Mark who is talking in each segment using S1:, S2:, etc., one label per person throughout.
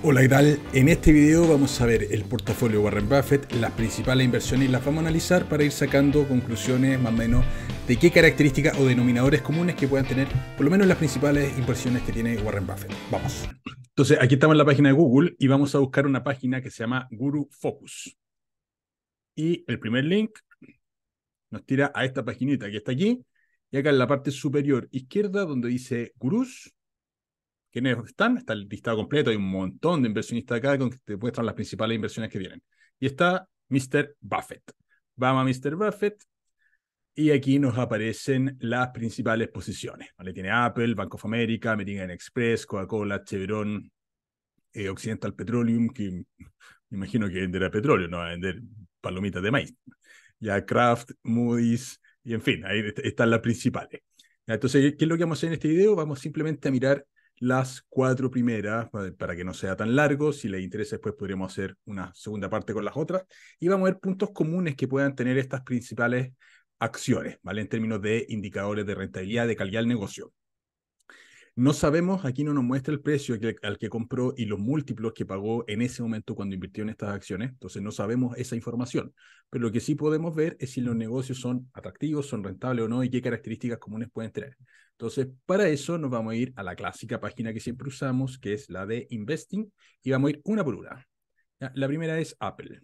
S1: Hola, ¿qué tal? En este video vamos a ver el portafolio Warren Buffett, las principales inversiones y las vamos a analizar para ir sacando conclusiones más o menos de qué características o denominadores comunes que puedan tener por lo menos las principales inversiones que tiene Warren Buffett. Vamos. Entonces, aquí estamos en la página de Google y vamos a buscar una página que se llama Guru Focus. Y el primer link nos tira a esta paginita que está aquí y acá en la parte superior izquierda donde dice Gurus, quiénes están, está el listado completo, hay un montón de inversionistas acá con que te muestran las principales inversiones que vienen. Y está Mr. Buffett. Vamos a Mr. Buffett. Y aquí nos aparecen las principales posiciones. ¿vale? Tiene Apple, Bank of America, American Express, Coca-Cola, Chevron, eh, Occidental Petroleum, que me imagino que venderá petróleo, no va a vender palomitas de maíz. Ya Kraft, Moody's, y en fin, ahí están las principales. Entonces, ¿qué es lo que vamos a hacer en este video? Vamos simplemente a mirar las cuatro primeras para que no sea tan largo. Si les interesa, después podríamos hacer una segunda parte con las otras. Y vamos a ver puntos comunes que puedan tener estas principales acciones, ¿vale? En términos de indicadores de rentabilidad, de calidad del negocio. No sabemos, aquí no nos muestra el precio al que compró y los múltiplos que pagó en ese momento cuando invirtió en estas acciones, entonces no sabemos esa información. Pero lo que sí podemos ver es si los negocios son atractivos, son rentables o no y qué características comunes pueden tener. Entonces, para eso nos vamos a ir a la clásica página que siempre usamos, que es la de Investing, y vamos a ir una por una. La primera es Apple.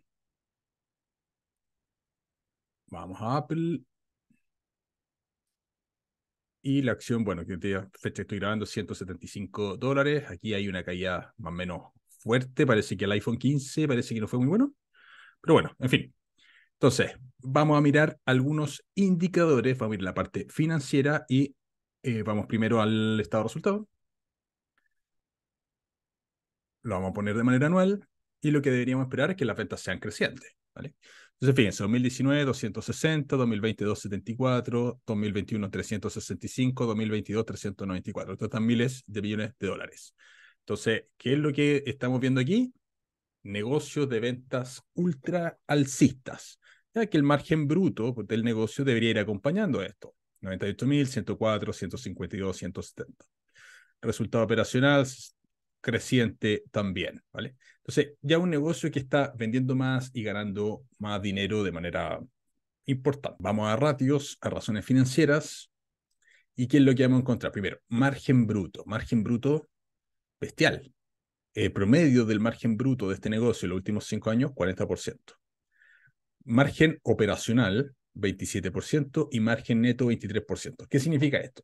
S1: Vamos a Apple y la acción, bueno, que fecha estoy grabando, 175 dólares. Aquí hay una caída más o menos fuerte. Parece que el iPhone 15 parece que no fue muy bueno. Pero bueno, en fin. Entonces, vamos a mirar algunos indicadores. Vamos a ir la parte financiera y eh, vamos primero al estado de resultado. Lo vamos a poner de manera anual y lo que deberíamos esperar es que las ventas sean crecientes. ¿vale? Entonces, fíjense, 2019, 260, 2020, 274, 2021, 365, 2022, 394. Estos están miles de millones de dólares. Entonces, ¿qué es lo que estamos viendo aquí? Negocios de ventas ultra alcistas, ya que el margen bruto del negocio debería ir acompañando esto. 98.000, 152, 170. Resultado operacional, creciente también, ¿vale? Entonces, ya un negocio que está vendiendo más y ganando más dinero de manera importante. Vamos a ratios, a razones financieras. ¿Y qué es lo que vamos a encontrar? Primero, margen bruto. Margen bruto bestial. promedio del margen bruto de este negocio en los últimos cinco años, 40%. Margen operacional, 27%. Y margen neto, 23%. ¿Qué significa esto?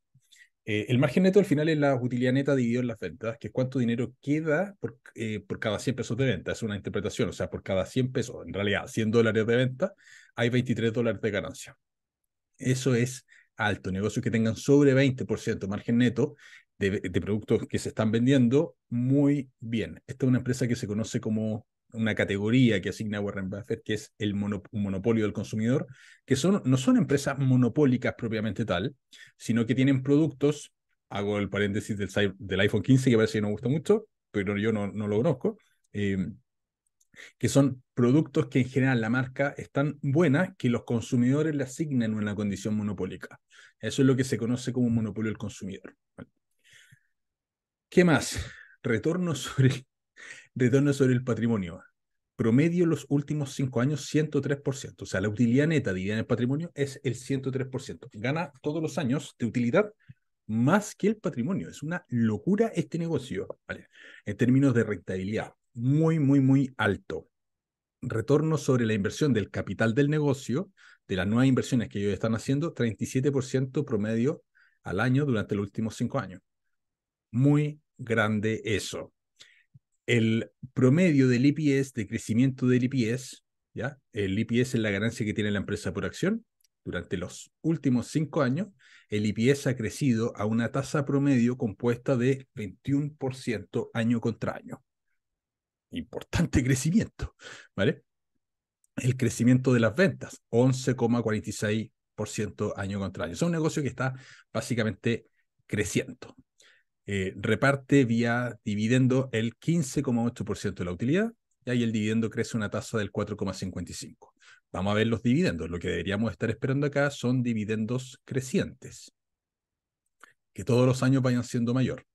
S1: Eh, el margen neto al final es la utilidad neta dividido en las ventas, que es cuánto dinero queda por, eh, cada 100 pesos de venta. Es una interpretación, o sea, por cada 100 pesos, en realidad 100 dólares de venta, hay 23 dólares de ganancia. Eso es alto. Negocios que tengan sobre 20% margen neto de, de productos que se están vendiendo, muy bien. Esta es una empresa que se conoce como una categoría que asigna Warren Buffett, que es el monopolio del consumidor, que son, no son empresas monopólicas propiamente tal, sino que tienen productos, hago el paréntesis del, del iPhone 15, que parece que no me gusta mucho, pero yo no, no lo conozco, em, que son productos que en general la marca es tan buena que los consumidores le asignan una condición monopólica. Eso es lo que se conoce como monopolio del consumidor. ¿Qué más? Retorno sobre el Retorno sobre el patrimonio. Promedio los últimos cinco años, 103%. O sea, la utilidad neta dividida en el patrimonio es el 103%. Gana todos los años de utilidad más que el patrimonio. Es una locura este negocio, ¿vale? En términos de rentabilidad, muy, muy, muy alto. Retorno sobre la inversión del capital del negocio, de las nuevas inversiones que ellos están haciendo, 37% promedio al año durante los últimos cinco años. Muy grande eso el promedio del IPS, de crecimiento del EPS, ¿ya? El EPS es la ganancia que tiene la empresa por acción. Durante los últimos cinco años, el IPS ha crecido a una tasa promedio compuesta de 21% año contra año. Importante crecimiento, ¿vale? El crecimiento de las ventas, 11,46% año contra año. Es un negocio que está básicamente creciendo, eh, reparte vía dividendo el 15,8% de la utilidad y ahí el dividendo crece una tasa del 4,55. Vamos a ver los dividendos. Lo que deberíamos estar esperando acá son dividendos crecientes, que todos los años vayan siendo mayor.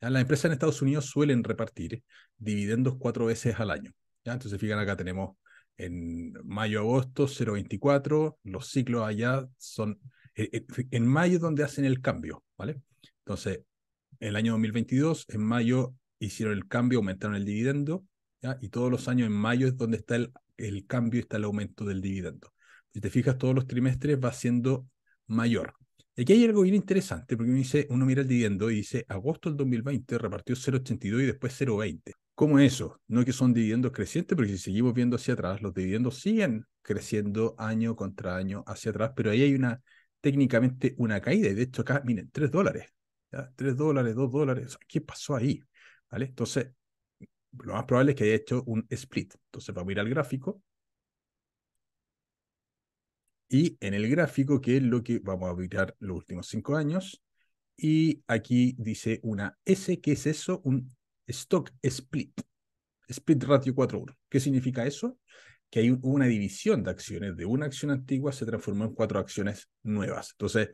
S1: Las empresas en Estados Unidos suelen repartir dividendos cuatro veces al año. ¿ya? Entonces, fijan acá tenemos en mayo-agosto 0,24, los ciclos allá son... Eh, eh, en mayo donde hacen el cambio, ¿vale? Entonces, el año 2022, en mayo, hicieron el cambio, aumentaron el dividendo, ¿ya? y todos los años en mayo es donde está el, cambio y está el aumento del dividendo. Si te fijas, todos los trimestres va siendo mayor. Y aquí hay algo bien interesante, porque uno, dice, uno mira el dividendo y dice, agosto del 2020 repartió 0,82 y después 0,20. ¿Cómo eso? No que son dividendos crecientes, porque si seguimos viendo hacia atrás, los dividendos siguen creciendo año contra año hacia atrás, pero ahí hay una, técnicamente una caída. Y de hecho acá, miren, 3 dólares. ¿ya? 3 dólares, 2 dólares, ¿qué pasó ahí? ¿Vale? Entonces, lo más probable es que haya hecho un split. Entonces vamos a ir al gráfico. Y en el gráfico, que es lo que vamos a mirar los últimos cinco años, y aquí dice una S, ¿qué es eso? Un stock split, split ratio 4-1. ¿Qué significa eso? Que hay una división de acciones, de una acción antigua se transformó en cuatro acciones nuevas. Entonces,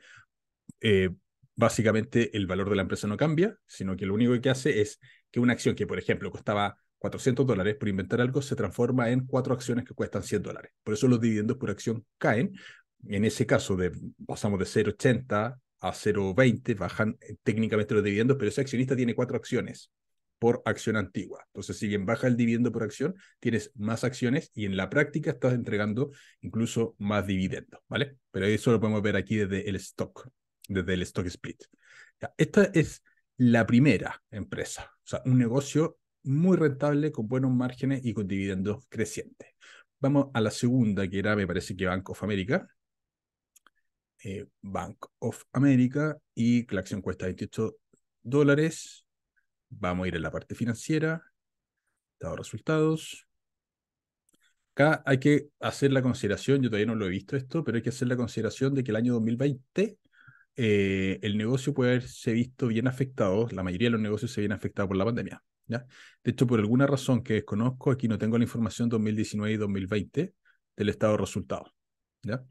S1: eh, básicamente el valor de la empresa no cambia, sino que lo único que hace es que una acción que, por ejemplo, costaba 400 dólares por inventar algo, se transforma en cuatro acciones que cuestan 100 dólares. Por eso los dividendos por acción caen. En ese caso, de, pasamos de 0,80 a 0,20, bajan eh, técnicamente los dividendos, pero ese accionista tiene cuatro acciones por acción antigua. Entonces, si bien baja el dividendo por acción, tienes más acciones y en la práctica estás entregando incluso más dividendos, ¿vale? Pero eso lo podemos ver aquí desde el stock desde el stock split. Esta es la primera empresa, o sea, un negocio muy rentable, con buenos márgenes y con dividendos crecientes. Vamos a la segunda, que era, me parece que Bank of America. Eh, Bank of America y la acción cuesta 28 dólares. Vamos a ir a la parte financiera, dado resultados. Acá hay que hacer la consideración, yo todavía no lo he visto esto, pero hay que hacer la consideración de que el año 2020 eh, el negocio puede haberse visto bien afectado, la mayoría de los negocios se vienen afectados por la pandemia. ¿ya? De hecho, por alguna razón que desconozco, aquí no tengo la información 2019 y 2020 del estado de resultados. ¿ya?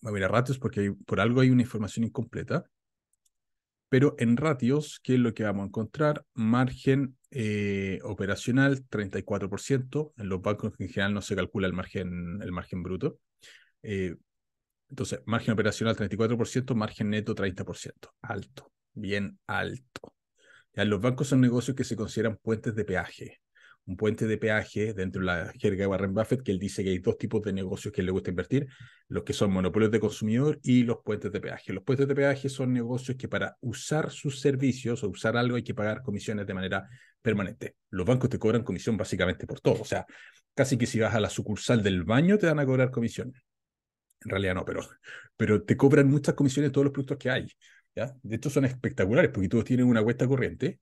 S1: Voy a mirar ratios porque por algo hay una información incompleta. Pero en ratios, ¿qué es lo que vamos a encontrar? Margen eh, operacional 34%. En los bancos en general no se calcula el margen, el margen bruto. Eh, entonces, margen operacional 34%, margen neto 30%. Alto, bien alto. Ya, los bancos son negocios que se consideran puentes de peaje. Un puente de peaje, dentro de la jerga de Warren Buffett, que él dice que hay dos tipos de negocios que le gusta invertir, los que son monopolios de consumidor y los puentes de peaje. Los puentes de peaje son negocios que para usar sus servicios o usar algo hay que pagar comisiones de manera permanente. Los bancos te cobran comisión básicamente por todo. O sea, casi que si vas a la sucursal del baño te van a cobrar comisión en realidad no, pero, pero te cobran muchas comisiones todos los productos que hay. ¿ya? De estos son espectaculares porque todos tienen una cuesta corriente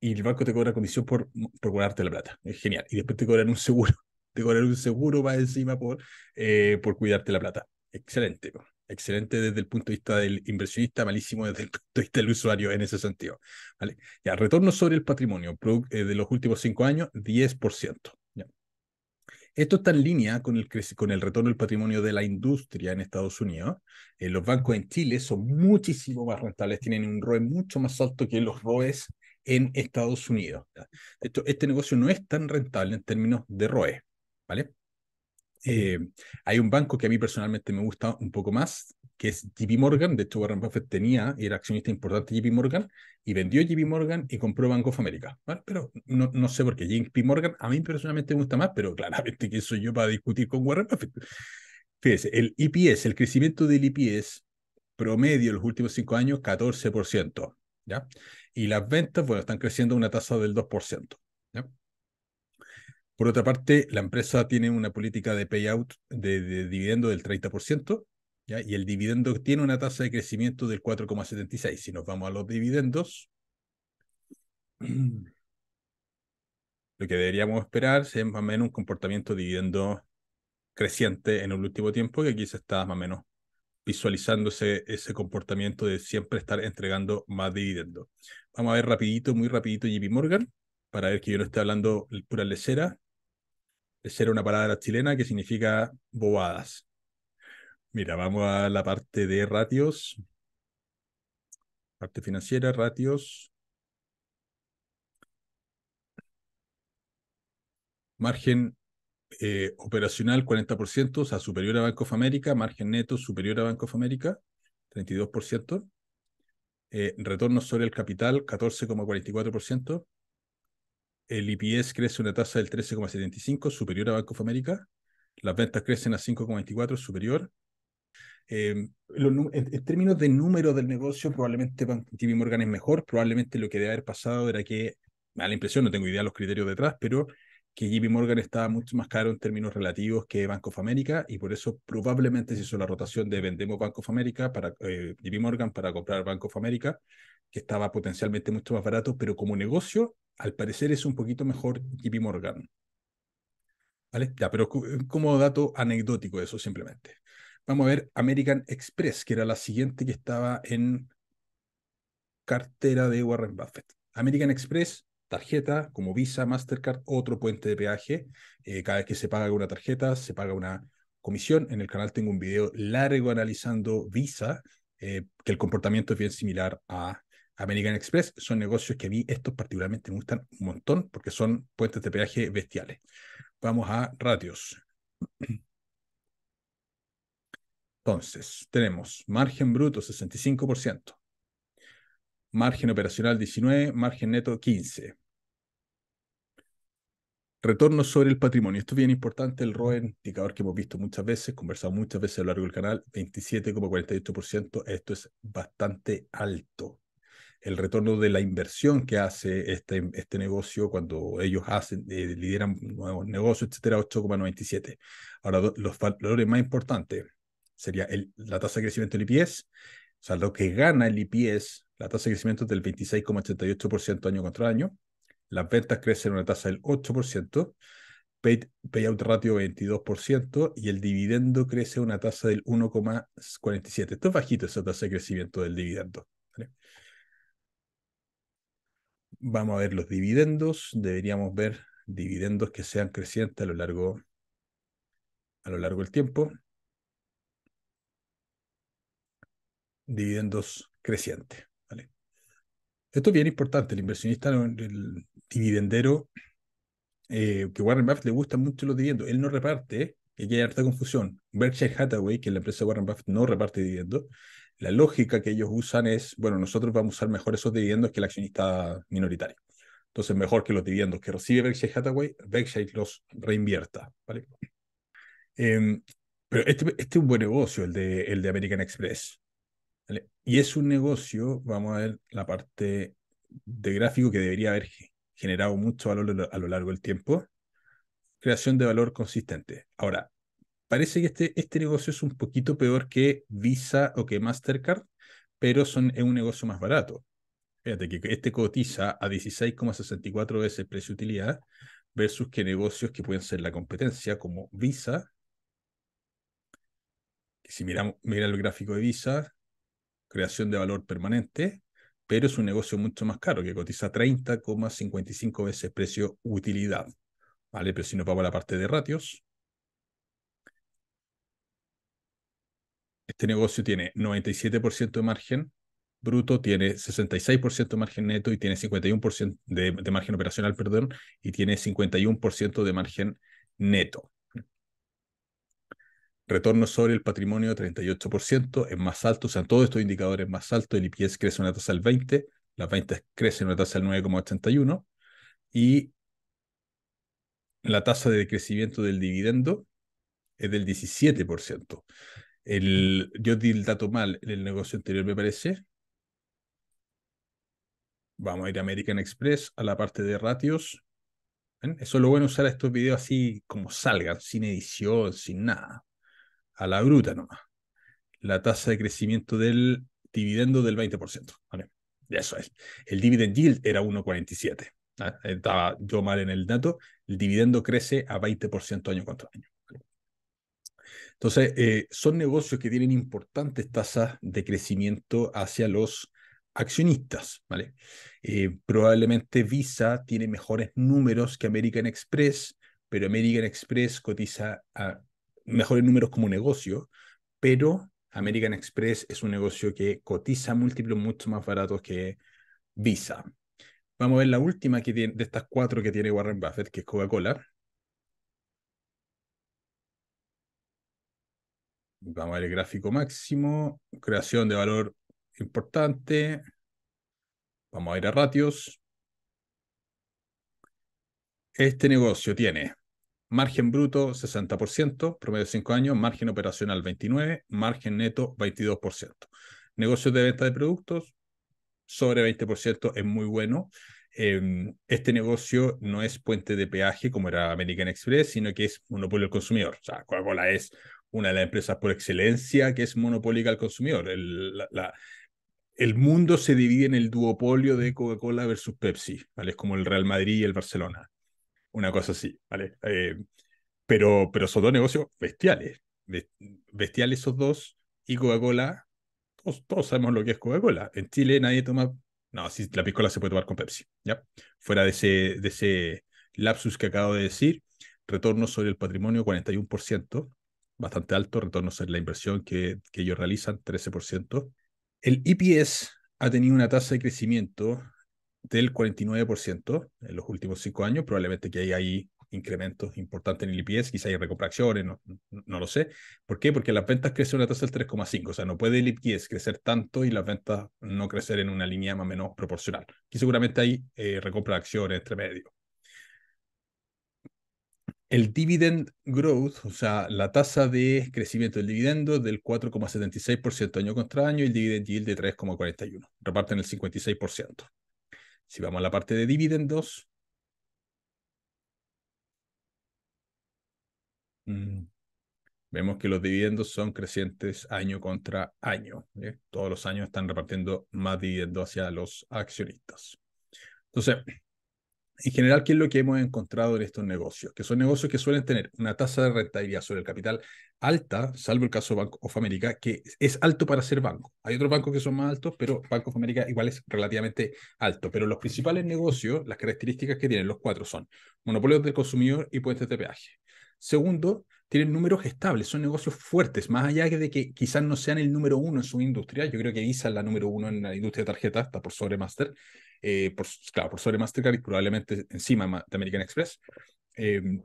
S1: y el banco te cobra comisión por, por la plata. Es genial. Y después te cobran un seguro. Te cobran un seguro más encima por, eh, por cuidarte la plata. Excelente. Excelente desde el punto de vista del inversionista, malísimo desde el punto de vista del usuario en ese sentido. ¿Vale? Ya, retorno sobre el patrimonio eh, de los últimos cinco años, 10%. Esto está en línea con el, con el retorno del patrimonio de la industria en Estados Unidos. Eh, los bancos en Chile son muchísimo más rentables, tienen un ROE mucho más alto que los ROEs en Estados Unidos. Esto, este negocio no es tan rentable en términos de ROE, ¿vale? Eh, hay un banco que a mí personalmente me gusta un poco más, que es JP Morgan. De hecho, Warren Buffett tenía, era accionista importante JP Morgan, y vendió JP Morgan y compró Bank of America. ¿vale? Pero no, sé por qué JP Morgan a mí personalmente me gusta más, pero claramente que soy yo para discutir con Warren Buffett. Fíjese, el EPS, el crecimiento del EPS promedio en los últimos cinco años, 14%. ¿ya? Y las ventas, bueno, están creciendo a una tasa del 2%. ¿ya? Por otra parte, la empresa tiene una política de payout de, de dividendo del 30%, y el dividendo tiene una tasa de crecimiento del 4,76. Si nos vamos a los dividendos, lo que deberíamos esperar es más o menos un comportamiento de dividendo creciente en el último tiempo, que aquí se está más o menos visualizándose ese comportamiento de siempre estar entregando más dividendos. Vamos a ver rapidito, muy rapidito JP Morgan, para ver que yo no esté hablando pura lecera. Lecera es una palabra chilena que significa bobadas. Mira, vamos a la parte de ratios. Parte financiera, ratios. Margen eh, operacional 40%, o sea, superior a Banco of America. Margen neto superior a Banco of America, 32%. Eh, retorno sobre el capital, 14,44%. El IPS crece una tasa del 13,75, superior a Banco of America. Las ventas crecen a 5,24, superior. Em, en, términos de número del negocio, probablemente JP Morgan es mejor, probablemente lo que debe haber pasado era que, me da la impresión, no tengo idea de los criterios detrás, pero que JP Morgan estaba mucho más caro en términos relativos que Bank of America y por eso probablemente se hizo la rotación de vendemos Bank of America para eh, JP Morgan para comprar Bank of America, que estaba potencialmente mucho más barato, pero como negocio, al parecer es un poquito mejor JP Morgan. ¿Vale? Ya, pero como dato anecdótico eso simplemente. Vamos a ver American Express, que era la siguiente que estaba en cartera de Warren Buffett. American Express, tarjeta como Visa, Mastercard, otro puente de peaje. Eh, cada vez que se paga una tarjeta, se paga una comisión. En el canal tengo un video largo analizando Visa, eh, que el comportamiento es bien similar a American Express. Son negocios que a mí estos particularmente me gustan un montón porque son puentes de peaje bestiales. Vamos a ratios. Entonces, tenemos margen bruto 65%, margen operacional 19, margen neto 15. Retorno sobre el patrimonio. Esto es bien importante, el ROE, indicador que hemos visto muchas veces, conversado muchas veces a lo largo del canal, 27,48%. Esto es bastante alto. El retorno de la inversión que hace este, este negocio cuando ellos hacen, eh, lideran nuevos negocios, etcétera, 8,97. Ahora, los valores más importantes sería la tasa de crecimiento del IPS, o sea, lo que gana el IPS, la tasa de crecimiento es del 26,88% año contra año, las ventas crecen a una tasa del 8%, payout ratio 22% y el dividendo crece a una tasa del 1,47%. Esto es bajito esa tasa de crecimiento del dividendo. Vamos a ver los dividendos, deberíamos ver dividendos que sean crecientes a lo largo a lo largo del tiempo. dividendos crecientes. ¿vale? Esto es bien importante, el inversionista, el dividendero, eh, que Warren Buffett le gusta mucho los dividendos, él no reparte, y aquí hay harta confusión. Berkshire Hathaway, que es la empresa Warren Buffett, no reparte dividendos. La lógica que ellos usan es, bueno, nosotros vamos a usar mejor esos dividendos que el accionista minoritario. Entonces, mejor que los dividendos que recibe Berkshire Hathaway, Berkshire los reinvierta. ¿vale? Em, pero este, este, es un buen negocio, el el de American Express. Y es un negocio, vamos a ver la parte de gráfico que debería haber generado mucho valor a lo largo del tiempo. Creación de valor consistente. Ahora, parece que este, este negocio es un poquito peor que Visa o que Mastercard, pero son, es un negocio más barato. Fíjate que este cotiza a 16,64 veces el precio utilidad versus que negocios que pueden ser la competencia como Visa. Si miramos, mira el gráfico de Visa, creación de valor permanente, pero es un negocio mucho más caro, que cotiza 30,55 veces precio utilidad. ¿Vale? Pero si vamos a la parte de ratios, este negocio tiene 97% de margen bruto, tiene 66% de margen neto y tiene 51% de, de margen operacional, perdón, y tiene 51% de margen neto retorno sobre el patrimonio 38%, es más alto, o sea, todos estos indicadores más altos, el IPS crece una tasa del 20, las ventas crecen una tasa del 9,81 y la tasa de crecimiento del dividendo es del 17%. El, yo di el dato mal en el negocio anterior, me parece. Vamos a ir a American Express, a la parte de ratios. ¿Eh? Eso es lo bueno usar estos videos así como salgan, sin edición, sin nada a la bruta nomás, la tasa de crecimiento del dividendo del 20%. ¿vale? Eso es. El dividend yield era 1,47. Ah, estaba yo mal en el dato. El dividendo crece a 20% año contra año. Entonces, eh, son negocios que tienen importantes tasas de crecimiento hacia los accionistas, ¿vale? Eh, probablemente Visa tiene mejores números que American Express, pero American Express cotiza a mejores números como negocio, pero American Express es un negocio que cotiza múltiplos mucho más baratos que Visa. Vamos a ver la última que de estas cuatro que tiene Warren Buffett, que es Coca-Cola. Vamos a ver el gráfico máximo, creación de valor importante. Vamos a ir a ratios. Este negocio tiene margen bruto 60%, promedio de 5 años, margen operacional 29%, margen neto 22%. Negocios de venta de productos, sobre 20% es muy bueno. Em, este negocio no es puente de peaje como era American Express, sino que es monopolio al consumidor. O sea, Coca-Cola es una de las empresas por excelencia que es monopólica al consumidor. El, la, el mundo se divide en el duopolio de Coca-Cola versus Pepsi, ¿vale? Es como el Real Madrid y el Barcelona una cosa así, ¿vale? Eh, pero, pero son dos negocios bestiales, bestiales esos dos y Coca-Cola, todos, todos, sabemos lo que es Coca-Cola. En Chile nadie toma, no, si la piscola se puede tomar con Pepsi, ¿ya? Fuera de ese, de ese lapsus que acabo de decir, retorno sobre el patrimonio 41%, bastante alto, retorno sobre la inversión que, que ellos realizan 13%. El EPS ha tenido una tasa de crecimiento del 49% en los últimos cinco años. Probablemente que hay ahí incrementos importantes en el IPS, quizá hay recompracciones, no, no lo sé. ¿Por qué? Porque las ventas crecen a una tasa del 3,5, o sea, no puede el IPS crecer tanto y las ventas no crecer en una línea más o menos proporcional. Aquí seguramente hay eh, recompra acciones entre medio. El dividend growth, o sea, la tasa de crecimiento del dividendo del 4,76% año contra año y el dividend yield de 3,41. Reparten el 56%. Si vamos a la parte de dividendos, mm. vemos que los dividendos son crecientes año contra año. Todos los años están repartiendo más dividendos hacia los accionistas. Entonces, en general, ¿qué es lo que hemos encontrado en estos negocios? Que son negocios que suelen tener una tasa de rentabilidad sobre el capital alta, salvo el caso de Bank of America, que es alto para ser banco. Hay otros bancos que son más altos, pero Bank of America igual es relativamente alto. Pero los principales negocios, las características que tienen los cuatro son monopolios del consumidor y puentes de peaje. Segundo, tienen números estables, son negocios fuertes, más allá de que quizás no sean el número uno en su industria. Yo creo que Visa es la número uno en la industria de tarjetas, está por sobre Master. Eh, por, claro, por sobre Mastercard y probablemente encima de American Express. Em,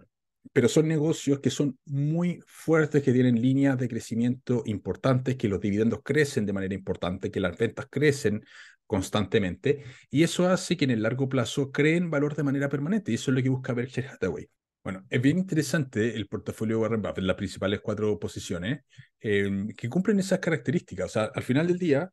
S1: pero son negocios que son muy fuertes, que tienen líneas de crecimiento importantes, que los dividendos crecen de manera importante, que las ventas crecen constantemente, y eso hace que en el largo plazo creen valor de manera permanente, y eso es lo que busca Berkshire Hathaway. Bueno, es bien interesante el portafolio de Warren Buffett, las principales cuatro posiciones, em, que cumplen esas características. O sea, al final del día,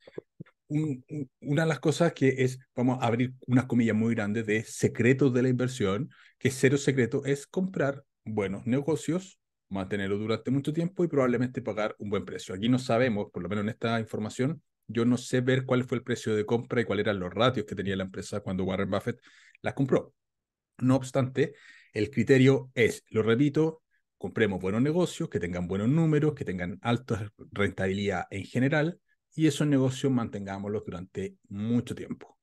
S1: una de las cosas que es, vamos a abrir unas comillas muy grandes de secretos de la inversión, que cero secreto es comprar buenos negocios, mantenerlos durante mucho tiempo y probablemente pagar un buen precio. Aquí no sabemos, por lo menos en esta información, yo no sé ver cuál fue el precio de compra y cuáles eran los ratios que tenía la empresa cuando Warren Buffett las compró. No obstante, el criterio es, lo repito, compremos buenos negocios, que tengan buenos números, que tengan alta rentabilidad en general y esos negocios mantengámoslos durante mucho tiempo.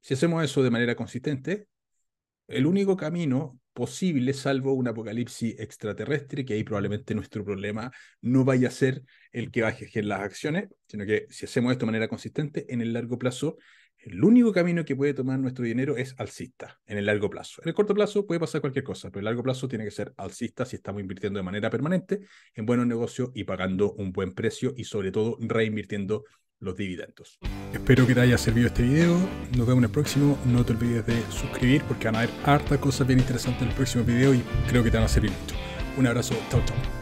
S1: Si hacemos eso de manera consistente, el único camino posible, salvo un apocalipsis extraterrestre, que ahí probablemente nuestro problema no vaya a ser el que va a ejercer las acciones, sino que si hacemos esto de manera consistente, en el largo plazo el único camino que puede tomar nuestro dinero es alcista en el largo plazo. En el corto plazo puede pasar cualquier cosa, pero el largo plazo tiene que ser alcista si estamos invirtiendo de manera permanente en buenos negocios y pagando un buen precio y sobre todo reinvirtiendo los dividendos. Espero que te haya servido este video. Nos vemos en el próximo. No te olvides de suscribir porque van a haber hartas cosas bien interesantes en el próximo video y creo que te van a servir mucho. Un abrazo. Chao, chao.